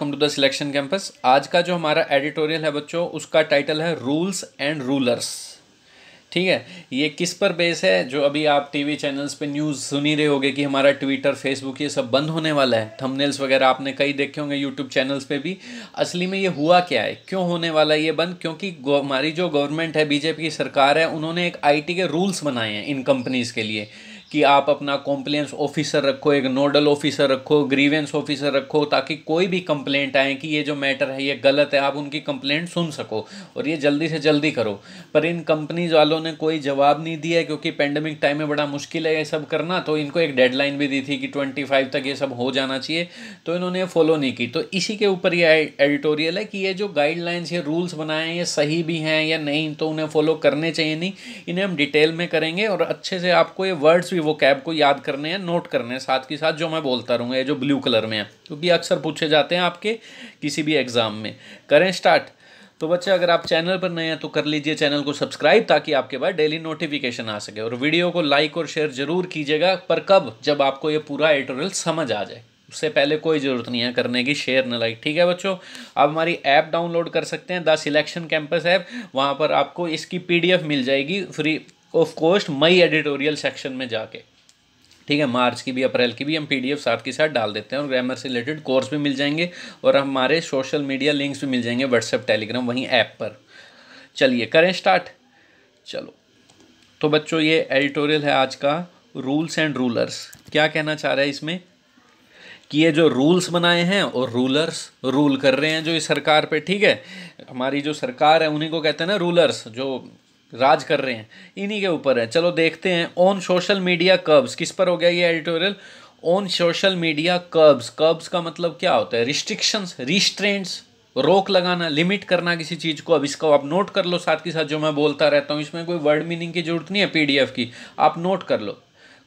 welcome to the selection campus आज का जो हमारा एडिटोरियल है बच्चों उसका टाइटल है रूल्स एंड रूलर्स ठीक है ये किस पर बेस है जो अभी आप टीवी चैनल्स पे न्यूज़ सुन ही रहे होगे कि हमारा ट्विटर फेसबुक ये सब बंद होने वाला है थंबनेल्स वगैरह आपने कई देखे होंगे यूट्यूब चैनल्स पे भी असली में ये हुआ क्या है क्यों होने वाला है ये बंद क्योंकि हमारी जो गवर्नमेंट है बीजेपी की सरकार है उन्होंने एक आईटी के रूल्स बनाए हैं इन कंपनीज़ के लिए कि आप अपना कॉम्प्लेंस ऑफिसर रखो एक नोडल ऑफिसर रखो ग्रीवेंस ऑफिसर रखो ताकि कोई भी कंप्लेंट आए कि ये जो मैटर है ये गलत है आप उनकी कंप्लेंट सुन सको और ये जल्दी से जल्दी करो पर इन कंपनीज वालों ने कोई जवाब नहीं दिया क्योंकि पेंडेमिक टाइम में बड़ा मुश्किल है ये सब करना तो इनको एक डेडलाइन भी दी थी कि ट्वेंटी फाइव तक ये सब हो जाना चाहिए तो इन्होंने फॉलो नहीं की तो इसी के ऊपर ये एडिटोरियल है कि ये जो गाइडलाइंस ये रूल्स बनाए हैं ये सही भी हैं या नहीं तो उन्हें फॉलो करने चाहिए नहीं इन्हें हम डिटेल में करेंगे और अच्छे से आपको ये वर्ड्स भी भी वो कैब को याद करने हैं नोट करने हैं साथ के साथ जो मैं बोलता रहूँगा ये जो ब्लू कलर में है क्योंकि तो अक्सर पूछे जाते हैं आपके किसी भी एग्ज़ाम में करें स्टार्ट तो बच्चे अगर आप चैनल पर नए हैं तो कर लीजिए चैनल को सब्सक्राइब ताकि आपके पास डेली नोटिफिकेशन आ सके और वीडियो को लाइक और शेयर ज़रूर कीजिएगा पर कब जब आपको ये पूरा एडिटोरियल समझ आ जाए उससे पहले कोई ज़रूरत नहीं है करने की शेयर न लाइक ठीक है बच्चों आप हमारी ऐप डाउनलोड कर सकते हैं द सिलेक्शन कैंपस ऐप वहाँ पर आपको इसकी पीडीएफ मिल जाएगी फ्री ऑफ कोस्ट मई एडिटोरियल सेक्शन में जाके ठीक है मार्च की भी अप्रैल की भी हम पी साथ के साथ डाल देते हैं और ग्रामर से रिलेटेड कोर्स भी मिल जाएंगे और हमारे सोशल मीडिया लिंक्स भी मिल जाएंगे व्हाट्सएप टेलीग्राम वहीं ऐप पर चलिए करें स्टार्ट चलो तो बच्चों ये एडिटोरियल है आज का रूल्स एंड रूलर्स क्या कहना चाह रहा है इसमें कि ये जो रूल्स बनाए हैं और रूलर्स रूल कर रहे हैं जो इस सरकार पे ठीक है हमारी जो सरकार है उन्हीं को कहते हैं ना रूलर्स जो राज कर रहे हैं इन्हीं के ऊपर है चलो देखते हैं ऑन सोशल मीडिया कब्स किस पर हो गया ये एडिटोरियल ऑन सोशल मीडिया कब्ज कब्स का मतलब क्या होता है रिस्ट्रिक्शंस रिस्ट्रेंट्स रोक लगाना लिमिट करना किसी चीज़ को अब इसको आप नोट कर लो साथ के साथ जो मैं बोलता रहता हूँ इसमें कोई वर्ड मीनिंग की जरूरत नहीं है पी की आप नोट कर लो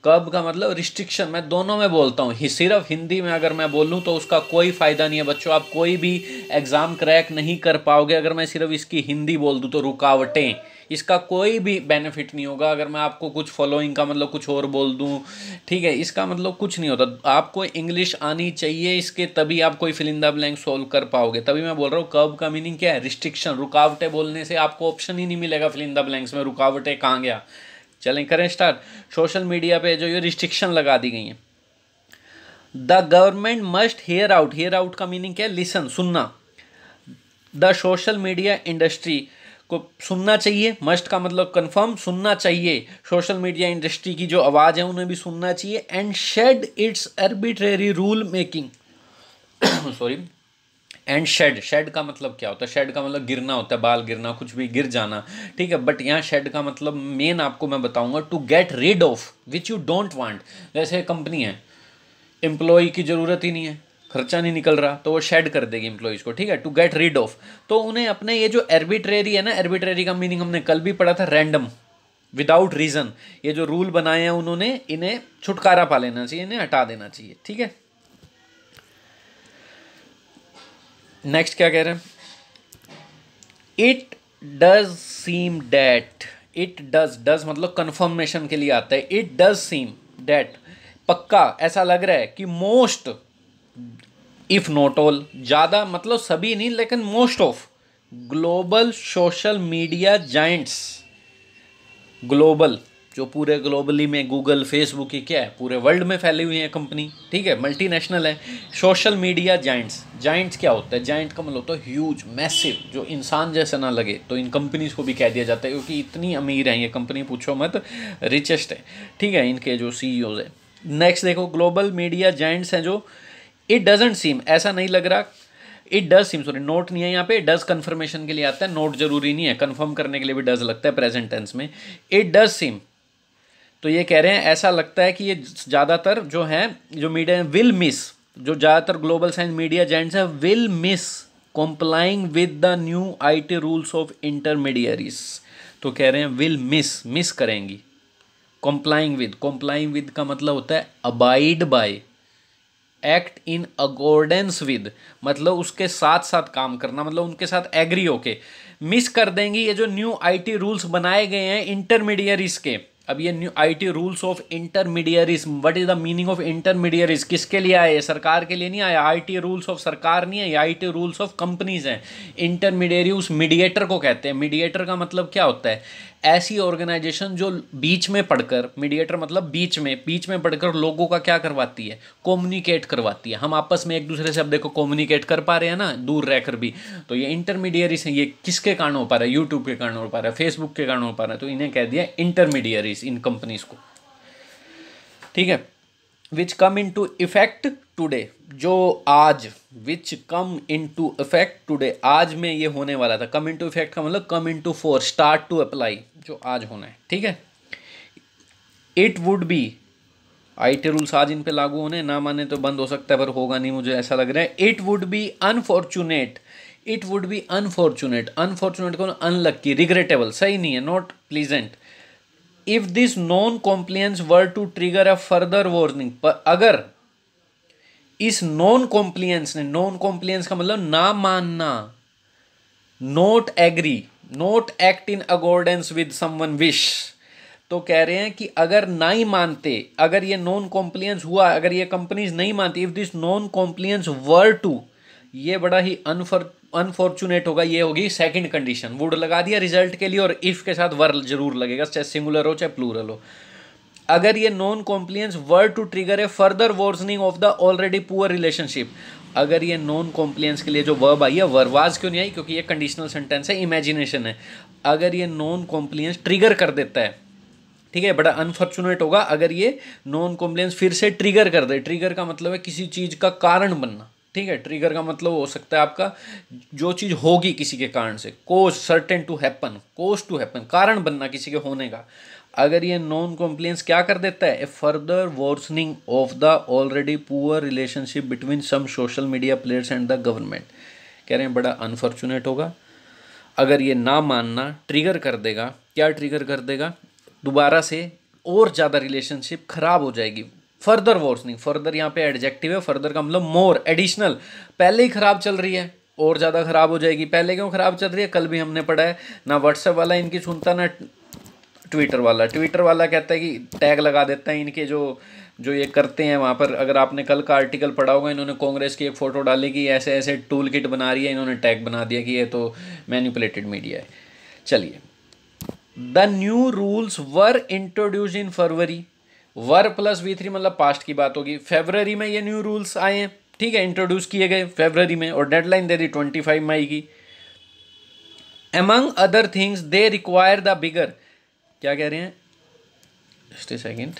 कब का मतलब रिस्ट्रिक्शन मैं दोनों में बोलता हूँ सिर्फ हिंदी में अगर मैं बोलूँ तो उसका कोई फ़ायदा नहीं है बच्चों आप कोई भी एग्ज़ाम क्रैक नहीं कर पाओगे अगर मैं सिर्फ इसकी हिंदी बोल दूँ तो रुकावटें इसका कोई भी बेनिफिट नहीं होगा अगर मैं आपको कुछ फॉलोइंग का मतलब कुछ और बोल दूँ ठीक है इसका मतलब कुछ नहीं होता आपको इंग्लिश आनी चाहिए इसके तभी आप कोई फिलिंदा ब्लैंक सॉल्व कर पाओगे तभी मैं बोल रहा हूँ कब का मीनिंग क्या है रिस्ट्रिक्शन रुकावटें बोलने से आपको ऑप्शन ही नहीं मिलेगा फिलिंदा ब्लैंक्स में रुकावटें कहाँ गया चलें करें स्टार्ट सोशल मीडिया पे जो ये रिस्ट्रिक्शन लगा दी गई हैं the government must hear out hear out का मीनिंग क्या है लिसन सुनना द सोशल मीडिया इंडस्ट्री को सुनना चाहिए मस्ट का मतलब कंफर्म सुनना चाहिए सोशल मीडिया इंडस्ट्री की जो आवाज़ है उन्हें भी सुनना चाहिए and shed its arbitrary rule making sorry and shed shed का मतलब क्या होता है शेड का मतलब गिरना होता है बाल गिरना कुछ भी गिर जाना ठीक है बट यहाँ शेड का मतलब मेन आपको मैं बताऊंगा to get rid of which you don't want जैसे कंपनी है एम्प्लॉय की ज़रूरत ही नहीं है खर्चा नहीं निकल रहा तो वो शेड कर देगी इम्प्लॉयज़ को ठीक है टू गेट रीड ऑफ तो उन्हें अपने ये जो एर्बिट्रेरी है ना एर्बिट्रेरी का मीनिंग हमने कल भी पढ़ा था रैंडम विदाउट रीज़न ये जो रूल बनाए हैं उन्होंने इन्हें छुटकारा पा लेना चाहिए इन्हें हटा देना चाहिए ठीक है नेक्स्ट क्या कह रहे हैं it does seem that it does does मतलब कन्फर्मेशन के लिए आता है इट डज सीम डैट पक्का ऐसा लग रहा है कि मोस्ट इफ़ नॉट ऑल ज़्यादा मतलब सभी नहीं लेकिन most of global social media giants global जो पूरे ग्लोबली में गूगल फेसबुक ही क्या है पूरे वर्ल्ड में फैली हुई है कंपनी ठीक है मल्टीनेशनल है सोशल मीडिया जाइंट्स जाइंट्स क्या होता है जाइंट का मतलब होता है ह्यूज मैसिव जो इंसान जैसे ना लगे तो इन कंपनीज़ को भी कह दिया जाता है क्योंकि इतनी अमीर है ये कंपनी पूछो मत रिचेस्ट है ठीक है इनके जो सी है नेक्स्ट देखो ग्लोबल मीडिया जाइंट्स हैं जो इट डजेंट सीम ऐसा नहीं लग रहा it does seem sorry not नहीं है यहाँ पे डज कन्फर्मेशन के लिए आता है नोट जरूरी नहीं है कन्फर्म करने के लिए भी डज लगता है प्रेजेंट टेंस में इट डज सीम तो ये कह रहे हैं ऐसा लगता है कि ये ज़्यादातर जो है जो मीडिया है विल मिस जो ज़्यादातर ग्लोबल साइंस मीडिया जेंट्स हैं will miss complying with the new IT rules of intermediaries तो कह रहे हैं विल मिस मिस करेंगी कॉम्प्लाइंग विद कॉम्प्लाइंग विद का मतलब होता है abide by act in accordance with मतलब उसके साथ साथ काम करना मतलब उनके साथ एग्री होके मिस कर देंगी ये जो न्यू आईटी रूल्स बनाए गए हैं इंटरमीडियरीज के अब ये new IT rules of intermediaries what is the meaning of intermediaries किसके लिए आए सरकार के लिए नहीं आया आईटी रूल्स ऑफ सरकार नहीं है ये आईटी रूल्स ऑफ कंपनीज हैं इंटरमीडियरी उस मीडिएटर को कहते हैं मीडिएटर का मतलब क्या होता है ऐसी ऑर्गेनाइजेशन जो बीच में पढ़कर मीडिएटर मतलब बीच में बीच में पढ़कर लोगों का क्या करवाती है कम्युनिकेट करवाती है हम आपस में एक दूसरे से अब देखो कम्युनिकेट कर पा रहे हैं ना दूर रहकर भी तो ये इंटरमीडियरीज हैं ये किसके कारण हो पा रहा है यूट्यूब के कारण हो पा रहा है फेसबुक के कारण हो पा रहा है तो इन्हें कह दिया इंटरमीडियरीज इन कंपनीज को ठीक है which come into effect today जो आज which come into effect today आज में ये होने वाला था कम इन टू इफेक्ट का मतलब come into for start to apply जो आज होना है ठीक है it would be I T rules आज इन पे लागू होने ना माने तो बंद हो सकता है पर होगा नहीं मुझे ऐसा लग रहा है it would be unfortunate it would be unfortunate unfortunate कौन अनलक्की रिग्रेटेबल सही नहीं है not pleasant if this non compliance were to trigger a further warning पर अगर इस नॉन कॉम्प्लियंस ने नॉन कॉम्प्लियंस का मतलब ना मानना not agree not act in accordance with someone wish तो कह रहे हैं कि अगर नहीं मानते अगर ये नॉन कॉम्प्लियंस हुआ अगर ये कंपनीज नहीं मानती if this non compliance were to ये बड़ा ही अनफर अनफॉर्चुनेट होगा ये होगी सेकंड कंडीशन वुड लगा दिया रिजल्ट के लिए और इफ़ के साथ वर जरूर लगेगा चाहे सिंगुलर हो चाहे प्लूरल हो अगर ये non compliance were to trigger a further worsening of the already poor relationship अगर ये नॉन कॉम्प्लियंस के लिए जो वर्ब आई है वर्वाज क्यों नहीं आई क्योंकि ये कंडीशनल सेंटेंस है इमेजिनेशन है अगर ये नॉन कॉम्प्लियंस ट्रिगर कर देता है ठीक है बड़ा अनफॉर्चुनेट होगा अगर ये नॉन कॉम्प्लियंस फिर से ट्रिगर कर दे ट्रिगर का मतलब है किसी चीज़ का कारण बनना ठीक है ट्रिगर का मतलब हो सकता है आपका जो चीज़ होगी किसी के कारण से cause certain to happen cause to happen कारण बनना किसी के होने का अगर ये नॉन कॉम्प्लेंस क्या कर देता है a further worsening of the already poor relationship between some social media players and the government कह रहे हैं बड़ा अनफॉर्चुनेट होगा अगर ये ना मानना ट्रिगर कर देगा क्या ट्रिगर कर देगा दोबारा से और ज़्यादा रिलेशनशिप खराब हो जाएगी फर्दर वोर्सनिंग फर्दर यहाँ पे एडजेक्टिव है फर्दर का मतलब मोर एडिशनल पहले ही ख़राब चल रही है और ज़्यादा ख़राब हो जाएगी पहले क्यों ख़राब चल रही है कल भी हमने पढ़ा है ना व्हाट्सएप वाला इनकी सुनता ना ट्विटर वाला ट्विटर वाला कहता है कि टैग लगा देता है इनके जो जो ये करते हैं वहाँ पर अगर आपने कल का आर्टिकल पढ़ा होगा इन्होंने कांग्रेस की एक फ़ोटो डाली कि ऐसे ऐसे टूल किट बना रही है इन्होंने टैग बना दिया कि ये तो मैनिपुलेटेड मीडिया है चलिए the new rules were introduced in February were plus V three मतलब पास्ट की बात होगी फेबररी में ये न्यू रूल्स आए हैं ठीक है इंट्रोड्यूस किए गए फेबररी में और डेडलाइन दे दी ट्वेंटी फाइव मई की among other things they require the bigger क्या कह रहे हैं just a second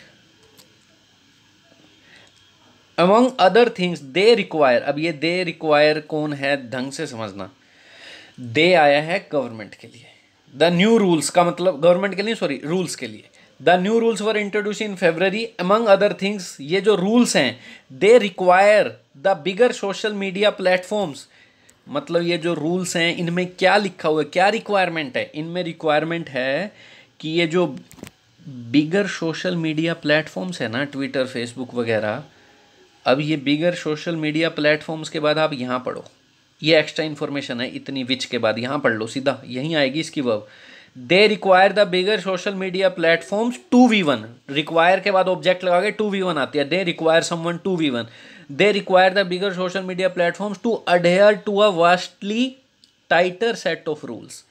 among other things they require अब ये दे रिक्वायर कौन है ढंग से समझना दे आया है गवर्नमेंट के लिए द न्यू रूल्स का मतलब गवर्नमेंट के लिए सॉरी रूल्स के लिए the new rules were introduced in February among other things ये जो रूल्स हैं they require the bigger social media platforms मतलब ये जो रूल्स हैं इनमें क्या लिखा हुआ है क्या रिक्वायरमेंट है इनमें रिक्वायरमेंट है कि ये जो बिगर सोशल मीडिया प्लेटफॉर्म्स है ना ट्विटर फेसबुक वगैरह अब ये बिगर सोशल मीडिया प्लेटफॉर्म्स के बाद आप यहाँ पढ़ो ये एक्स्ट्रा इन्फॉर्मेशन है इतनी विच के बाद यहाँ पढ़ लो सीधा यहीं आएगी इसकी verb they require the bigger social media platforms to V one require के बाद ऑब्जेक्ट लगा के टू वी वन आती है they require someone to V one they require the bigger social media platforms to adhere to a vastly tighter set of rules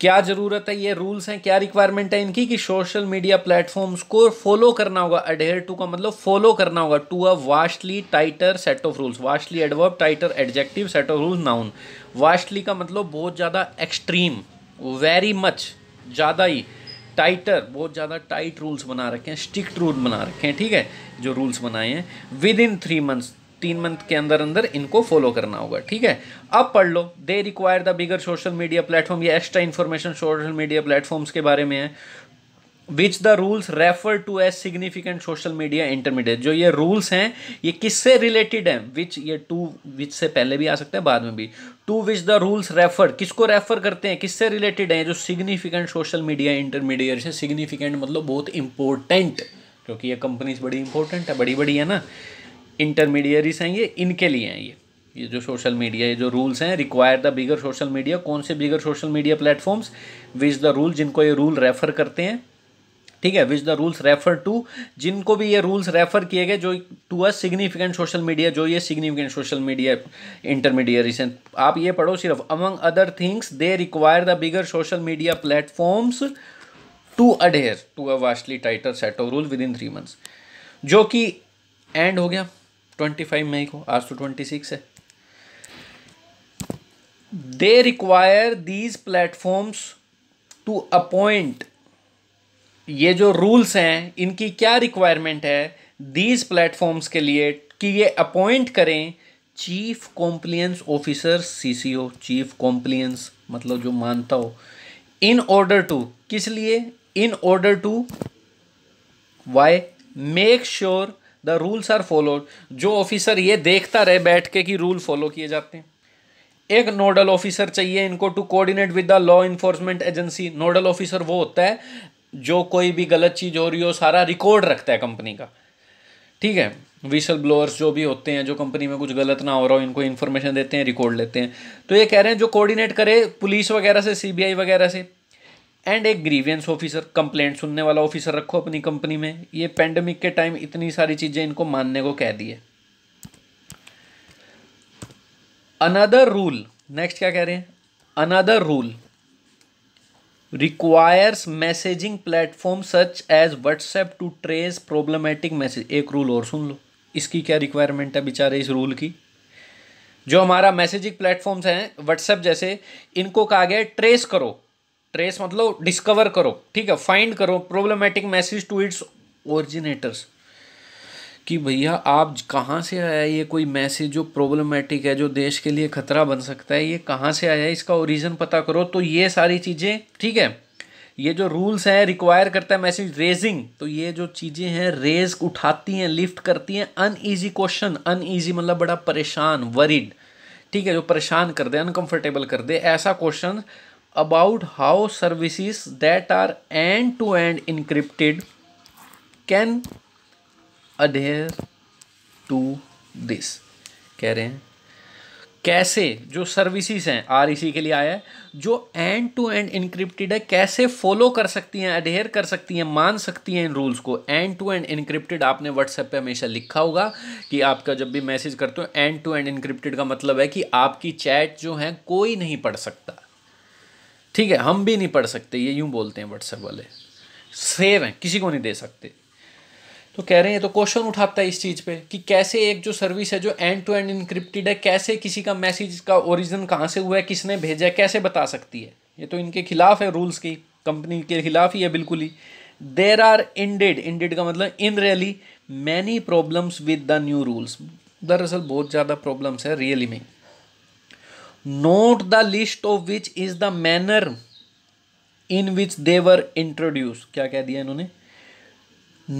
क्या ज़रूरत है ये रूल्स हैं क्या रिक्वायरमेंट है इनकी कि सोशल मीडिया प्लेटफॉर्म्स को फॉलो करना होगा अडेयर टू का मतलब फॉलो करना होगा to a vastly tighter set of rules vastly adverb tighter adjective set of rules noun vastly का मतलब बहुत ज़्यादा एक्सट्रीम वेरी मच ज़्यादा ही टाइटर बहुत ज़्यादा टाइट रूल्स बना रखे हैं स्ट्रिक्ट रूल बना रखे हैं ठीक है जो रूल्स बनाए हैं विद इन थ्री मंथ्स तीन मंथ के अंदर अंदर इनको फॉलो करना होगा ठीक है अब पढ़ लो they require the bigger social media platform ये extra information social media platforms के बारे में है which the rules refer to as significant social media intermediate जो ये रूल्स हैं ये किससे रिलेटेड हैं विच ये टू विच से पहले भी आ सकते हैं बाद में भी to which the rules refer किसको रेफर करते हैं किससे रिलेटेड हैं जो सिग्निफिकेंट सोशल मीडिया इंटरमीडिएट से सिग्निफिकेंट मतलब बहुत इंपॉर्टेंट क्योंकि ये कंपनीज बड़ी इंपॉर्टेंट है बड़ी बड़ी है ना इंटरमीडियरीज हैं ये इनके लिए हैं ये ये जो सोशल मीडिया ये जो रूल्स हैं require the bigger social media कौन से bigger social media platforms which the rule जिनको ये रूल रेफर करते हैं ठीक है which the rules refer to जिनको भी ये रूल्स रेफर किए गए जो to a significant social media जो ये सिग्निफिकेंट सोशल मीडिया इंटरमीडियरीज हैं आप ये पढ़ो सिर्फ among other things they require the bigger social media platforms to adhere to a vastly tighter set of rule within three months जो कि and हो गया ट्वेंटी फाइव मई को आज तो ट्वेंटी सिक्स है they require these platforms to appoint ये जो रूल्स हैं इनकी क्या रिक्वायरमेंट है दीज प्लेटफॉर्म्स के लिए कि ये अपॉइंट करें chief compliance officer CCO chief compliance मतलब जो मानता हो इन ऑर्डर टू किस लिए in order to why make sure the rules are followed जो ऑफिसर ये देखता रहे बैठ के कि रूल फॉलो किए जाते हैं एक नोडल ऑफिसर चाहिए इनको to coordinate with the law enforcement agency nodal officer वो होता है जो कोई भी गलत चीज़ हो रही हो सारा रिकॉर्ड रखता है कंपनी का ठीक है विशल ब्लोअर्स जो भी होते हैं जो कंपनी में कुछ गलत ना हो रहा हो इनको इन्फॉर्मेशन देते हैं रिकॉर्ड लेते हैं तो ये कह रहे हैं जो कोऑर्डिनेट करे पुलिस वगैरह से सीबीआई वगैरह से एंड एक ग्रीवियंस ऑफिसर कंप्लेंट सुनने वाला ऑफिसर रखो अपनी कंपनी में ये पेंडेमिक के टाइम इतनी सारी चीज़ें इनको मानने को कह दिए अनदर रूल नेक्स्ट क्या कह रहे हैं another rule requires messaging platform such as WhatsApp to trace problematic message एक रूल और सुन लो इसकी क्या रिक्वायरमेंट है बेचारे इस रूल की जो हमारा मैसेजिंग प्लेटफॉर्म्स हैं व्हाट्सएप जैसे इनको कहा गया ट्रेस करो ट्रेस मतलब डिस्कवर करो ठीक है फाइंड करो problematic message to its originators कि भैया आप कहाँ से आया ये कोई मैसेज जो प्रॉब्लमेटिक है जो देश के लिए खतरा बन सकता है ये कहाँ से आया है इसका ओरिजिन पता करो तो ये सारी चीज़ें ठीक है ये जो रूल्स हैं रिक्वायर करता है मैसेज रेजिंग तो ये जो चीज़ें हैं रेज उठाती हैं लिफ्ट करती हैं ईजी क्वेश्चन अन ईजी मतलब बड़ा परेशान वरीड ठीक है जो परेशान कर दे अनकंफर्टेबल कर दे ऐसा question about how services that are end to end encrypted can adhere to this कह रहे हैं कैसे जो सर्विसेज हैं आर इसी e के लिए आया है जो एंड टू एंड इनक्रिप्टेड है कैसे फॉलो कर सकती हैं अडेयर कर सकती हैं मान सकती हैं इन रूल्स को एंड टू एंड इनक्रिप्टेड आपने व्हाट्सएप पे हमेशा लिखा होगा कि आपका जब भी मैसेज करते हो एंड टू एंड इनक्रिप्टेड का मतलब है कि आपकी चैट जो है कोई नहीं पढ़ सकता ठीक है हम भी नहीं पढ़ सकते ये यूँ बोलते हैं व्हाट्सएप वाले सेव हैं किसी को नहीं दे सकते तो कह रहे हैं तो क्वेश्चन उठाता है इस चीज़ पे कि कैसे एक जो सर्विस है जो एंड टू एंड इनक्रिप्टेड है कैसे किसी का मैसेज का ओरिजिन कहाँ से हुआ है किसने भेजा है कैसे बता सकती है ये तो इनके खिलाफ है रूल्स की कंपनी के खिलाफ ही है बिल्कुल ही देर आर इंडेड इंडेड का मतलब in really many problems with the new rules दरअसल बहुत ज़्यादा प्रॉब्लम्स है रियली में not the least of which is the manner in which they were introduce क्या कह दिया इन्होंने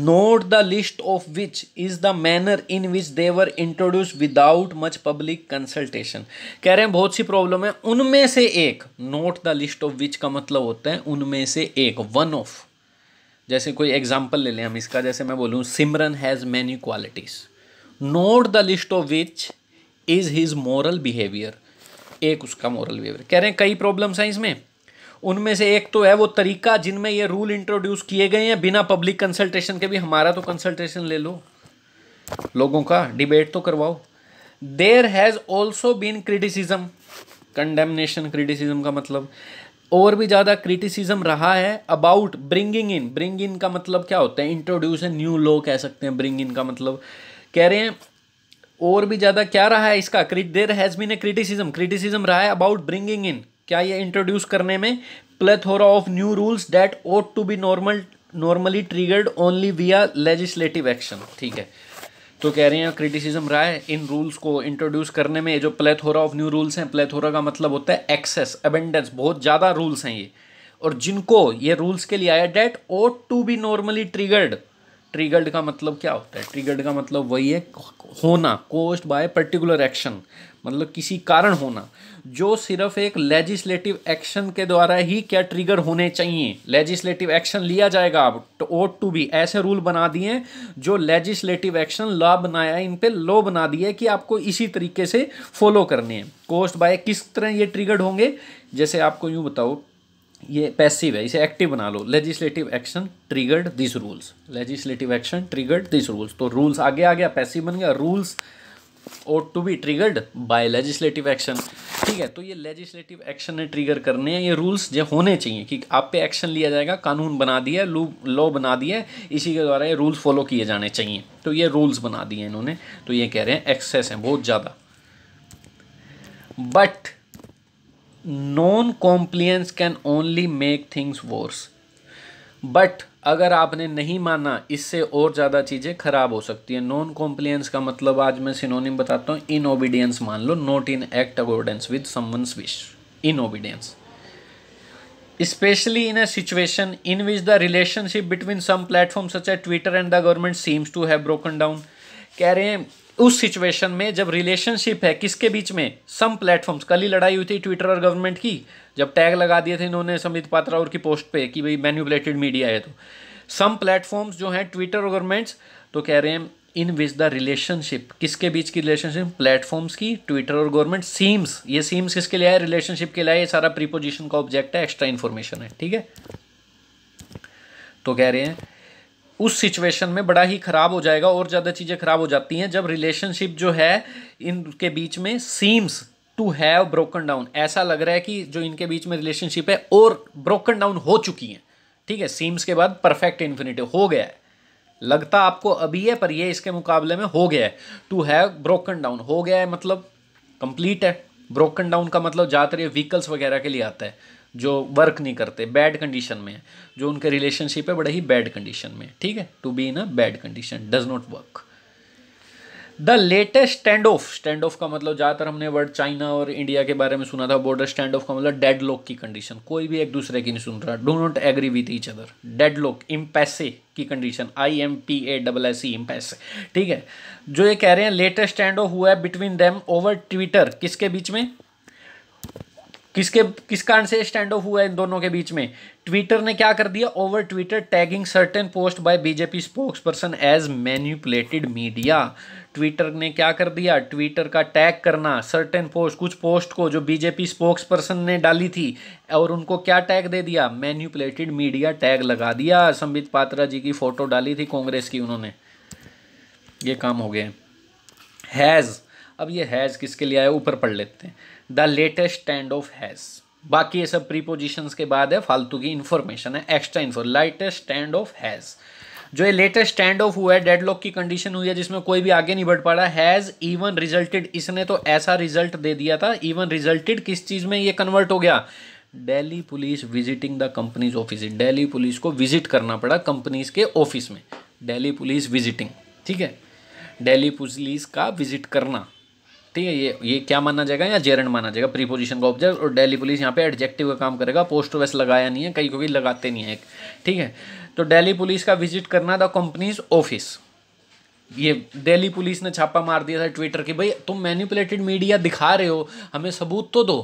not the least of which is the manner in which they were introduce without much public consultation कह रहे हैं बहुत सी प्रॉब्लम है उनमें से एक not the least of which का मतलब होता है उनमें से एक वन ऑफ जैसे कोई एग्जाम्पल ले लें हम इसका जैसे मैं बोलूँ Simran has many qualities not the least of which is his moral behaviour एक उसका मॉरल बिहेवियर कह रहे हैं कई प्रॉब्लम्स हैं इसमें उनमें से एक तो है वो तरीका जिनमें ये रूल इंट्रोड्यूस किए गए हैं बिना पब्लिक कंसल्टेशन के भी हमारा तो कंसल्टेशन ले लो लोगों का डिबेट तो करवाओ there has also been criticism condemnation criticism का मतलब और भी ज़्यादा क्रिटिसिज्म रहा है about bringing in bring in का मतलब क्या होता है इंट्रोड्यूस ए न्यू लॉ कह सकते हैं ब्रिंग इन का मतलब कह रहे हैं और भी ज़्यादा क्या रहा है इसका there has been a criticism criticism रहा है अबाउट ब्रिंगिंग इन क्या ये इंट्रोड्यूस करने में plethora of new rules that ought to be normal normally triggered only via legislative action ठीक है तो कह रहे हैं क्रिटिसिज्म रहा है इन रूल्स को इंट्रोड्यूस करने में जो प्लेथोरा ऑफ न्यू रूल्स हैं प्लेथोरा का मतलब होता है एक्सेस अबेंडेंस बहुत ज़्यादा रूल्स हैं ये और जिनको ये रूल्स के लिए आया that ought to be normally triggered triggered का मतलब क्या होता है ट्रिगर्ड का मतलब वही है होना कोस्ट बाय पर्टिकुलर एक्शन मतलब किसी कारण होना जो सिर्फ एक लेजिस्लेटिव एक्शन के द्वारा ही क्या ट्रिगर होने चाहिए लेजिस्लेटिव एक्शन लिया जाएगा अब ओट टू बी ऐसे रूल बना दिए जो लेजिस्लेटिव एक्शन लॉ बनाया इन पर लॉ बना दिए कि आपको इसी तरीके से फॉलो करने हैं कोस्ट बाय किस तरह ये ट्रिगर्ड होंगे जैसे आपको यूँ बताओ ये पैसिव है इसे एक्टिव बना लो legislative action triggered this rules legislative action triggered this rules तो रूल्स आगे आ गया पैसिव बन गया रूल्स और to be triggered by legislative action ठीक है तो ये लेजिस्लेटिव एक्शन ने ट्रिगर करने हैं ये रूल्स जो होने चाहिए कि आप पे एक्शन लिया जाएगा कानून बना दिया लॉ बना दिया इसी के द्वारा ये रूल्स फॉलो किए जाने चाहिए तो ये रूल्स बना दिए इन्होंने तो ये कह रहे हैं एक्सेस हैं बहुत ज़्यादा but non compliance can only make things worse but अगर आपने नहीं माना इससे और ज़्यादा चीज़ें खराब हो सकती है नॉन कॉम्प्लियंस का मतलब आज मैं सिनोनिम बताता हूँ इन ओबीडियंस मान लो not in act accordance with someone's wish in obedience especially in a situation in which the relationship between some platform such as Twitter and the government seems to have broken down कह रहे हैं उस situation में जब relationship है किसके बीच में सम platforms कल ही लड़ाई हुई थी ट्विटर और गवर्नमेंट की जब टैग लगा दिए थे इन्होंने समित पात्रा और की पोस्ट पे कि भाई मैन्यूपलेटेड मीडिया है तो सम प्लेटफॉर्म्स जो हैं ट्विटर और गवर्नमेंट्स तो कह रहे हैं इन विच द रिलेशनशिप किसके बीच की रिलेशनशिप प्लेटफॉर्म्स की ट्विटर और गवर्नमेंट सीम्स ये सीम्स किसके लिए है रिलेशनशिप के लिए ये सारा प्रीपोजिशन का ऑब्जेक्ट है एक्स्ट्रा इन्फॉर्मेशन है ठीक है तो कह रहे हैं उस सिचुएशन में बड़ा ही ख़राब हो जाएगा और ज़्यादा चीज़ें ख़राब हो जाती हैं जब रिलेशनशिप जो है इनके बीच में seems to have broken down ऐसा लग रहा है कि जो इनके बीच में रिलेशनशिप है और ब्रोकन डाउन हो चुकी हैं ठीक है सीम्स के बाद परफेक्ट इन्फिनेटिव हो गया है लगता आपको अभी है पर ये इसके मुकाबले में हो गया है टू हैव ब्रोकन डाउन हो गया है मतलब कंप्लीट है ब्रोकन डाउन का मतलब ज़्यादातर ये व्हीकल्स वगैरह के लिए आता है जो वर्क नहीं करते बैड कंडीशन में है जो उनके रिलेशनशिप है बड़े ही बैड कंडीशन में ठीक है to be in a bad condition does not work the latest standoff standoff का मतलब ज़्यादातर हमने वर्ड चाइना और इंडिया के बारे में सुना था बॉर्डर स्टैंड ऑफ का मतलब डेड लॉक की कंडीशन कोई भी एक दूसरे की नहीं सुन रहा do not agree with each other deadlock impasse की condition I M P A double S E impasse ठीक है जो ये कह रहे हैं लेटेस्ट स्टैंड ऑफ हुआ है बिटवीन दैम ओवर ट्विटर किसके बीच में किसके किस कारण से स्टैंड ऑफ हुआ है इन दोनों के बीच में ट्विटर ने क्या कर दिया over Twitter tagging certain post by BJP spokesperson as manipulated media Twitter ने क्या कर दिया ट्विटर का टैग करना सर्टेन पोस्ट कुछ पोस्ट को जो बीजेपी स्पोक्स पर्सन ने डाली थी और उनको क्या टैग दे दिया मैन्यूपुलेटेड मीडिया टैग लगा दिया संबित पात्रा जी की फ़ोटो डाली थी कांग्रेस की उन्होंने ये काम हो गए हैज़ अब ये हैज़ किसके लिए आया ऊपर पढ़ लेते हैं the latest standoff has बाकी ये सब प्रीपोजिशंस के बाद है फालतू की इन्फॉर्मेशन है extra info latest standoff has जो ये लेटेस्ट स्टैंड ऑफ हुआ है डेडलॉक की कंडीशन हुई है जिसमें कोई भी आगे नहीं बढ़ पा रहा हैज़ इवन रिजल्टेड इसने तो ऐसा रिजल्ट दे दिया था इवन रिजल्टेड किस चीज़ में ये कन्वर्ट हो गया Delhi police visiting the companies office Delhi police को विजिट करना पड़ा कंपनीज के ऑफिस में डेली पुलिस विजिटिंग ठीक है डेली पुलिस का विजिट करना ठीक है ये ये क्या माना जाएगा या जेरन माना जाएगा प्रीपोजिशन का ऑब्जेक्ट और डेली पुलिस यहाँ पे एडजेक्टिव का काम करेगा पोस्ट वैसे लगाया नहीं है कहीं भी लगाते नहीं है ठीक है तो डेली पुलिस का विजिट करना द कंपनीज ऑफिस ये दिल्ली पुलिस ने छापा मार दिया था ट्विटर की भाई तुम मैनिपुलेटेड मीडिया दिखा रहे हो हमें सबूत तो दो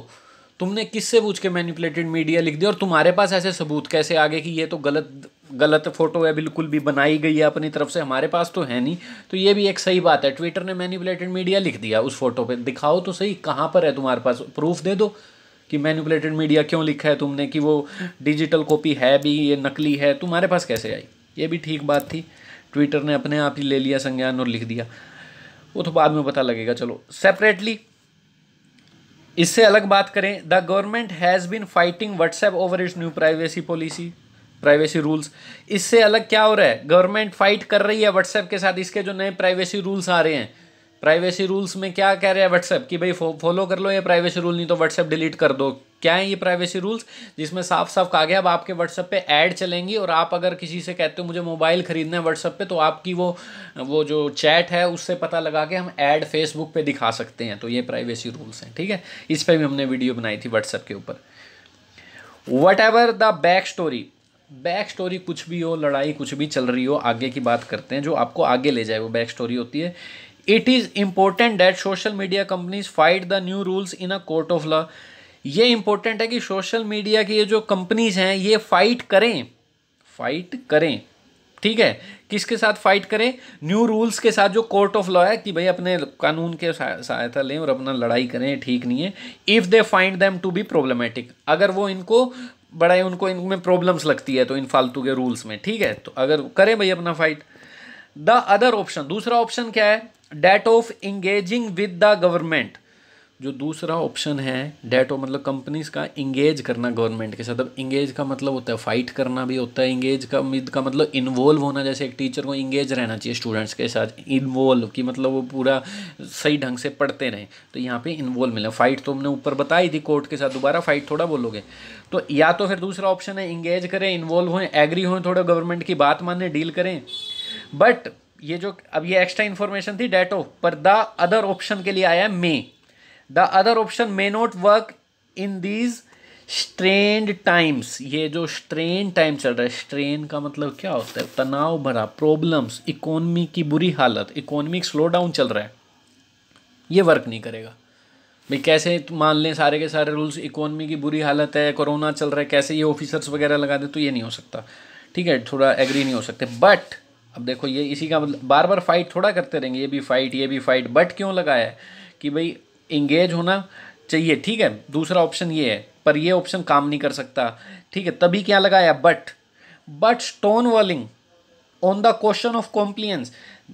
तुमने किससे पूछ के मैनिपुलेटेड मीडिया लिख दिया और तुम्हारे पास ऐसे सबूत कैसे आ गए कि ये तो गलत गलत फ़ोटो है बिल्कुल भी बनाई गई है अपनी तरफ से हमारे पास तो है नहीं तो ये भी एक सही बात है ट्विटर ने मैनिपुलेटेड मीडिया लिख दिया उस फोटो पे दिखाओ तो सही कहाँ पर है तुम्हारे पास प्रूफ दे दो कि मैनिपुलेटेड मीडिया क्यों लिखा है तुमने कि वो डिजिटल कॉपी है भी ये नकली है तुम्हारे पास कैसे आई ये भी ठीक बात थी ट्विटर ने अपने आप ही ले लिया संज्ञान और लिख दिया वो तो बाद में पता लगेगा चलो सेपरेटली इससे अलग बात करें the government has been fighting WhatsApp over its new privacy policy privacy rules इससे अलग क्या हो रहा है गवर्नमेंट फाइट कर रही है व्हाट्सएप के साथ इसके जो नए प्राइवेसी रूल्स आ रहे हैं प्राइवेसी रूल्स में क्या कह रहे हैं व्हाट्सएप कि भाई फॉलो कर लो ये प्राइवेसी रूल नहीं तो व्हाट्सएप डिलीट कर दो क्या है ये प्राइवेसी रूल्स जिसमें साफ साफ कहा गया अब आपके व्हाट्सएप पे ऐड चलेंगी और आप अगर किसी से कहते हो मुझे मोबाइल खरीदना है व्हाट्सएप पे तो आपकी वो वो जो चैट है उससे पता लगा के हम ऐड फेसबुक पे दिखा सकते हैं तो ये प्राइवेसी रूल्स हैं ठीक है इस पर भी हमने वीडियो बनाई थी व्हाट्सएप के ऊपर whatever the back story back story कुछ भी हो लड़ाई कुछ भी चल रही हो आगे की बात करते हैं जो आपको आगे ले जाए वो बैक स्टोरी होती है it is important that social media companies fight the new rules in a court of law ये इम्पोर्टेंट है कि सोशल मीडिया की ये जो कंपनीज हैं ये फाइट करें फाइट करें ठीक है किसके साथ फाइट करें न्यू रूल्स के साथ जो कोर्ट ऑफ लॉ है कि भाई अपने कानून के सहायता लें और अपना लड़ाई करें ठीक नहीं है if they find them to be problematic अगर वो इनको बड़ा ही उनको इनमें प्रॉब्लम्स लगती है तो इन फालतू के रूल्स में ठीक है तो अगर करें भाई अपना फाइट द अदर ऑप्शन दूसरा ऑप्शन क्या है that of engaging with the government जो दूसरा ऑप्शन है डेट मतलब कंपनीज का इंगेज करना गवर्नमेंट के साथ अब इंगेज का मतलब होता है फाइट करना भी होता है इंगेज का उम्मीद का मतलब इन्वॉल्व होना जैसे एक टीचर को इंगेज रहना चाहिए स्टूडेंट्स के साथ इन्वॉल्व कि मतलब वो पूरा सही ढंग से पढ़ते रहें तो यहाँ पे इन्वॉल्व मिला फाइट तो हमने ऊपर बताई थी कोर्ट के साथ दोबारा फाइट थोड़ा बोलोगे तो या तो फिर दूसरा ऑप्शन है इंगेज करें इन्वॉल्व हों एग्री हों थोड़ा गवर्नमेंट की बात माने डील करें बट ये जो अब ये एक्स्ट्रा इन्फॉर्मेशन थी डेटो पर द अदर ऑप्शन के लिए आया may the other option may not work in these strain times ये जो स्ट्रेन टाइम चल रहा है स्ट्रेन का मतलब क्या होता है तनाव भरा प्रॉब्लम्स इकोनमी की बुरी हालत इकोनॉमिक स्लो डाउन चल रहा है ये वर्क नहीं करेगा भाई कैसे मान लें सारे के सारे रूल्स इकोनॉमी की बुरी हालत है कोरोना चल रहा है कैसे ये ऑफिसर्स वगैरह लगा दे तो ये नहीं हो सकता ठीक है थोड़ा एग्री नहीं हो सकते बट अब देखो ये इसी का मतलब बार बार फाइट थोड़ा करते रहेंगे ये भी फाइट ये भी फाइट बट क्यों लगाया है कि भाई इंगेज होना चाहिए ठीक है दूसरा ऑप्शन ये है पर ये ऑप्शन काम नहीं कर सकता ठीक है तभी क्या लगाया but but stonewalling on the question of compliance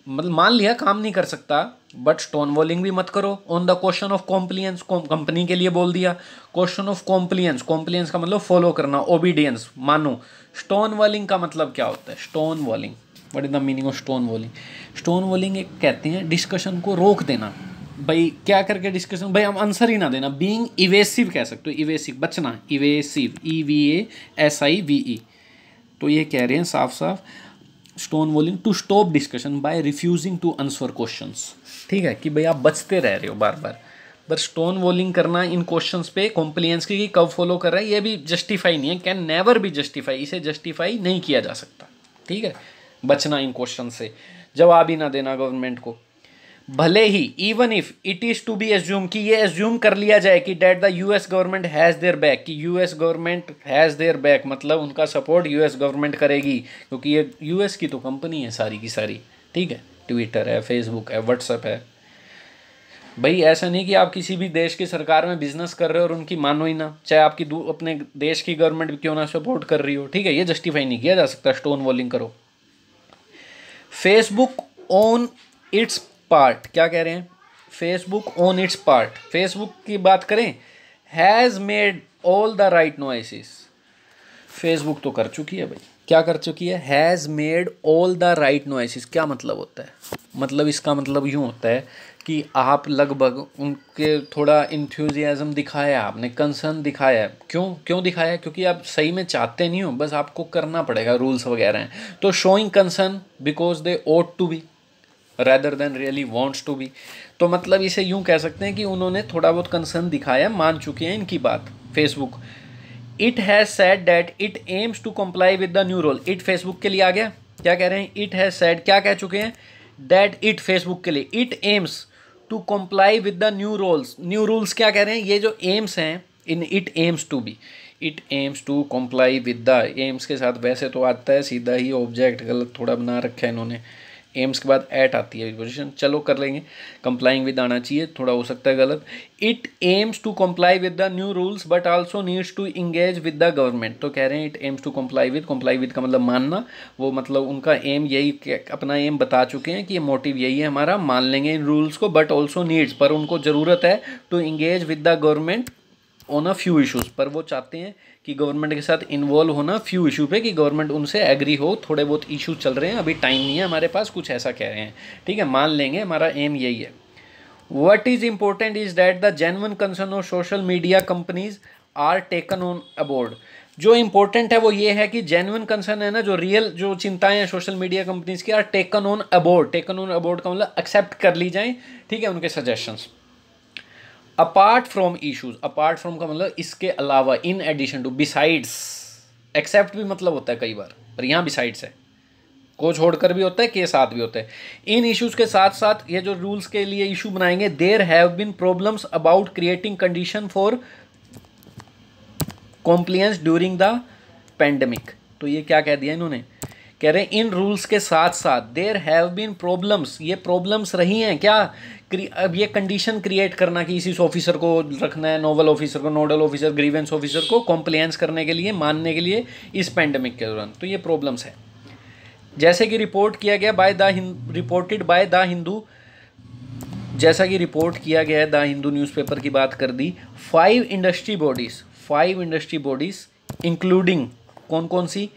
मतलब मान लिया काम नहीं कर सकता बट स्टोन वॉलिंग भी मत करो on the question of compliance company के लिए बोल दिया क्वेश्चन ऑफ कॉम्प्लियंस कॉम्प्लियंस का मतलब फॉलो करना ओबीडियंस मानो स्टोन वॉलिंग का मतलब क्या होता है stonewalling what is the meaning of stonewalling stonewalling एक कहते हैं डिस्कशन को रोक देना भाई क्या करके डिस्कशन भाई हम आंसर ही ना देना बींग इवेसिव कह सकते हो इवेसिव बचना evasive E V A S I V E तो ये कह रहे हैं साफ साफ stonewalling to stop discussion by refusing to answer question ठीक है कि भाई आप बचते रह रहे हो बार बार पर स्टोन वॉलिंग करना इन क्वेश्चंस पे कॉम्प्लियंस की कब फॉलो कर रहा है ये भी जस्टिफाई नहीं है कैन नेवर भी जस्टिफाई इसे जस्टिफाई नहीं किया जा सकता ठीक है बचना इन क्वेश्चन से जवाब ही ना देना गवर्नमेंट को भले ही even if it is to be assume कि ये एज्यूम कर लिया जाए कि that the US government has their back कि US government has their back मतलब उनका सपोर्ट यूएस गवर्नमेंट करेगी क्योंकि ये यूएस की तो कंपनी है सारी की सारी ठीक है ट्विटर है फेसबुक है व्हाट्सएप है भाई ऐसा नहीं कि आप किसी भी देश की सरकार में बिजनेस कर रहे हो और उनकी मानो ही ना चाहे आपकी अपने देश की गवर्नमेंट क्यों ना सपोर्ट कर रही हो ठीक है ये जस्टिफाई नहीं किया जा सकता स्टोन वॉलिंग करो फेसबुक ओन इट्स पार्ट क्या कह रहे हैं Facebook on its part Facebook की बात करें has made all the right noises Facebook तो कर चुकी है भाई क्या कर चुकी है has made all the right noises क्या मतलब होता है मतलब इसका मतलब यूँ होता है कि आप लगभग उनके थोड़ा इंथ्यूजियाज़म दिखाया आपने कंसर्न दिखाया क्यों क्यों दिखाया क्योंकि आप सही में चाहते नहीं हो बस आपको करना पड़ेगा रूल्स वगैरह हैं तो showing concern because they ought to be rather than really wants to be तो मतलब इसे यूँ कह सकते हैं कि उन्होंने थोड़ा बहुत कंसर्न दिखाया मान चुके हैं इनकी बात Facebook it has said that it aims to comply with the new rule it Facebook के लिए आ गया क्या कह रहे हैं इट हैज़ सेड क्या कह चुके हैं डैट इट फेसबुक के लिए it aims to comply with the new roles new rules क्या कह रहे हैं ये जो एम्स हैं इन it aims to be it aims to comply with the aims के साथ वैसे तो आता है सीधा ही ऑब्जेक्ट गलत थोड़ा बना रखा है इन्होंने एम्स के बाद एट आती है पोजिशन चलो कर लेंगे कंप्लाइंग विद आना चाहिए थोड़ा हो सकता है गलत it aims to comply with the new rules but also needs to engage with the government तो कह रहे हैं it aims to comply with comply with का मतलब मानना वो मतलब उनका एम यही अपना एम बता चुके हैं कि ये मोटिव यही है हमारा मान लेंगे इन रूल्स को बट ऑल्सो नीड्स पर उनको ज़रूरत है to engage with the government on a few issues पर वो चाहते हैं कि गवर्नमेंट के साथ इन्वॉल्व होना फ्यू इशू पे कि गवर्नमेंट उनसे एग्री हो थोड़े बहुत इशू चल रहे हैं अभी टाइम नहीं है हमारे पास कुछ ऐसा कह रहे हैं ठीक है मान लेंगे हमारा एम यही है what is important is that the genuine concern of social media companies are taken on aboard जो इम्पोर्टेंट है वो ये है कि जेनवन कंसर्न है ना जो रियल जो चिंताएं हैं सोशल मीडिया कंपनीज की are taken on aboard taken on aboard का मतलब एक्सेप्ट कर ली जाए ठीक है उनके suggestions apart from issues apart from का मतलब इसके अलावा in addition to besides accept भी मतलब होता है कई बार पर यहाँ बिसाइड्स है को छोड़कर भी होता है के साथ भी होता है इन इश्यूज के साथ साथ ये जो रूल्स के लिए इशू बनाएंगे there have been problems about creating condition for compliance during the pandemic तो ये क्या कह दिया इन्होंने कह रहे हैं इन रूल्स के साथ साथ देर हैव बीन प्रॉब्लम्स ये प्रॉब्लम्स रही हैं क्या अब ये कंडीशन क्रिएट करना कि इसी ऑफिसर को रखना है नोवल ऑफिसर को नोडल ऑफिसर ग्रीवेंस ऑफिसर को कॉम्प्लेंस करने के लिए मानने के लिए इस पैंडमिक के दौरान तो ये प्रॉब्लम्स है जैसे कि रिपोर्ट किया गया by the reported by the Hindu जैसा कि रिपोर्ट किया गया है द हिंदू न्यूज़पेपर की बात कर दी five industry bodies five industry bodies including कौन कौन सी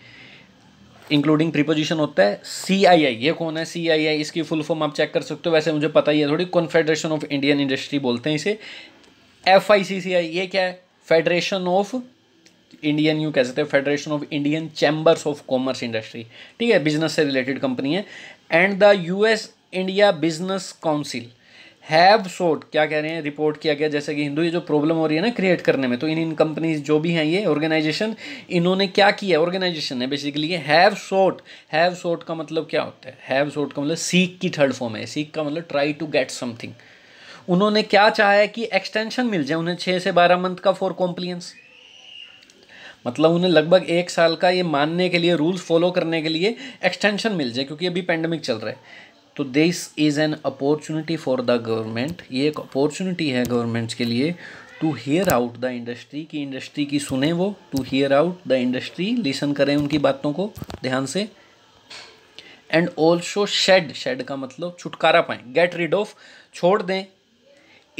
इंक्लूडिंग प्रीपोजिशन होता है सी आई आई ये कौन है सी आई आई इसकी फुल फॉर्म आप चेक कर सकते हो वैसे मुझे पता ही है थोड़ी कॉन्फेडरेशन ऑफ इंडियन इंडस्ट्री बोलते हैं इसे एफ आई सी सी आई ये क्या है फेडरेशन ऑफ इंडियन यू कह सकते हैं federation of Indian chambers of commerce industry ठीक है बिजनेस से रिलेटेड कंपनी है and the U S India business council have sought क्या कह रहे हैं रिपोर्ट किया गया जैसे कि हिंदू ये जो प्रॉब्लम हो रही है ना क्रिएट करने में तो इन इन कंपनीज जो भी हैं ये ऑर्गेनाइजेशन इन्होंने क्या किया ऑर्गेनाइजेशन है बेसिकली ये हैव सोट हैव सोट का मतलब क्या होता है हैव सोट का मतलब सीख की थर्ड फॉर्म है सीख का मतलब ट्राई टू गेट समथिंग उन्होंने क्या चाहा है कि एक्सटेंशन मिल जाए उन्हें छः से बारह मंथ का फॉर कॉम्प्लियंस मतलब उन्हें लगभग एक साल का ये मानने के लिए रूल्स फॉलो करने के लिए एक्सटेंशन मिल जाए क्योंकि अभी पेंडेमिक चल रहा है तो this is an opportunity for the government ये एक अपॉर्चुनिटी है गवर्नमेंट्स के लिए to hear out the industry की इंडस्ट्री की सुने वो to hear out the industry listen करें उनकी बातों को ध्यान से एंड ऑल्सो शेड शेड का मतलब छुटकारा पाएं गेट रिड ऑफ छोड़ दें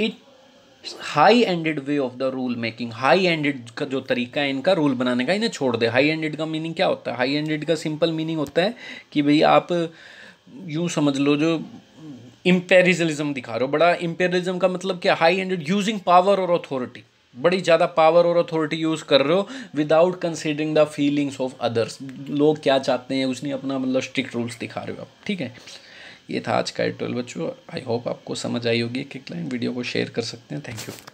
it high handed way of the rule making high handed का जो तरीका है इनका रूल बनाने का इन्हें छोड़ दे हाई एंडेड का मीनिंग क्या होता है हाई एंडेड का सिंपल मीनिंग होता है कि भाई आप यूँ समझ लो जो इम्पेरिजलिज्म दिखा रहे हो बड़ा इम्पेरिज्म का मतलब क्या हाई एंड यूजिंग पावर और अथॉरिटी बड़ी ज़्यादा पावर और अथॉरिटी यूज़ कर रहे हो without considering the feelings of others लोग क्या चाहते हैं उसने अपना मतलब स्ट्रिक्ट रूल्स दिखा रहे हो आप ठीक है ये था आज का ट्वेल्व बच्चों आई होप आपको समझ आई होगी कि क्लाइंट वीडियो को शेयर कर सकते हैं थैंक यू